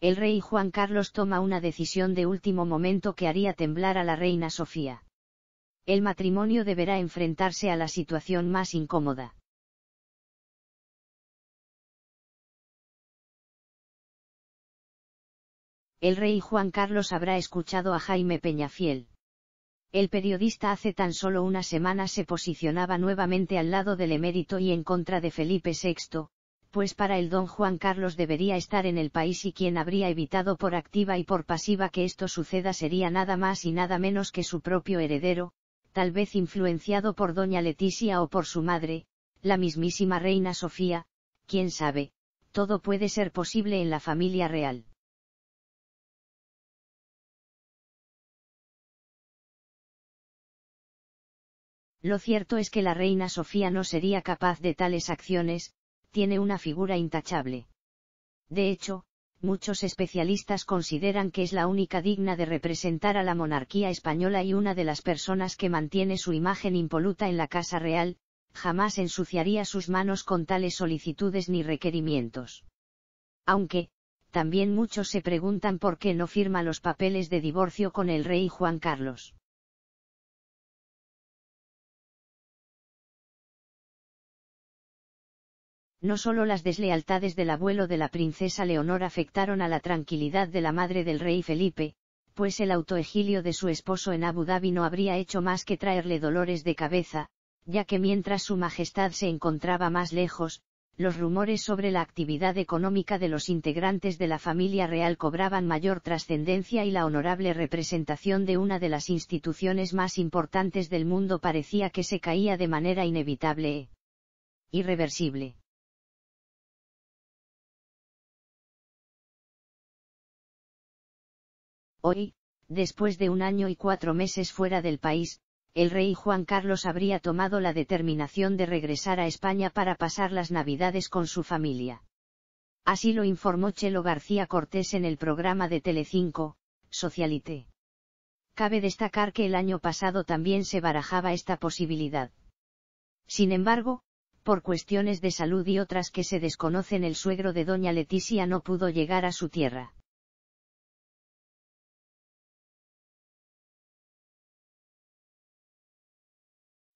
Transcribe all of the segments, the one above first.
el rey Juan Carlos toma una decisión de último momento que haría temblar a la reina Sofía. El matrimonio deberá enfrentarse a la situación más incómoda. El rey Juan Carlos habrá escuchado a Jaime Peñafiel. El periodista hace tan solo una semana se posicionaba nuevamente al lado del emérito y en contra de Felipe VI, pues para el don Juan Carlos debería estar en el país y quien habría evitado por activa y por pasiva que esto suceda sería nada más y nada menos que su propio heredero, tal vez influenciado por doña Leticia o por su madre, la mismísima reina Sofía, quién sabe, todo puede ser posible en la familia real. Lo cierto es que la reina Sofía no sería capaz de tales acciones, tiene una figura intachable. De hecho, muchos especialistas consideran que es la única digna de representar a la monarquía española y una de las personas que mantiene su imagen impoluta en la Casa Real, jamás ensuciaría sus manos con tales solicitudes ni requerimientos. Aunque, también muchos se preguntan por qué no firma los papeles de divorcio con el rey Juan Carlos. no solo las deslealtades del abuelo de la princesa Leonor afectaron a la tranquilidad de la madre del rey Felipe, pues el autoegilio de su esposo en Abu Dhabi no habría hecho más que traerle dolores de cabeza, ya que mientras su Majestad se encontraba más lejos, los rumores sobre la actividad económica de los integrantes de la familia real cobraban mayor trascendencia y la honorable representación de una de las instituciones más importantes del mundo parecía que se caía de manera inevitable e irreversible Hoy, después de un año y cuatro meses fuera del país, el rey Juan Carlos habría tomado la determinación de regresar a España para pasar las Navidades con su familia. Así lo informó Chelo García Cortés en el programa de Telecinco, Socialité. Cabe destacar que el año pasado también se barajaba esta posibilidad. Sin embargo, por cuestiones de salud y otras que se desconocen el suegro de doña Leticia no pudo llegar a su tierra.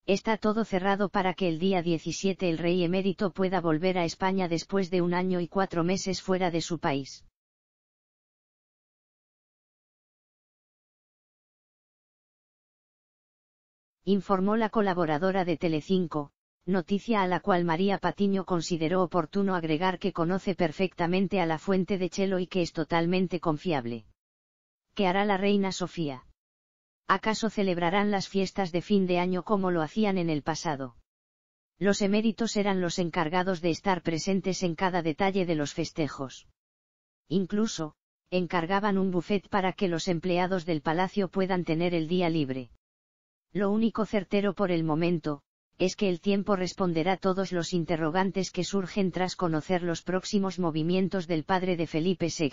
Está todo cerrado para que el día 17 el rey emérito pueda volver a España después de un año y cuatro meses fuera de su país. informó la colaboradora de Telecinco, noticia a la cual María Patiño consideró oportuno agregar que conoce perfectamente a la fuente de Chelo y que es totalmente confiable. ¿Qué hará la reina Sofía? ¿acaso celebrarán las fiestas de fin de año como lo hacían en el pasado? Los eméritos eran los encargados de estar presentes en cada detalle de los festejos. Incluso, encargaban un buffet para que los empleados del palacio puedan tener el día libre. Lo único certero por el momento, es que el tiempo responderá todos los interrogantes que surgen tras conocer los próximos movimientos del padre de Felipe VI.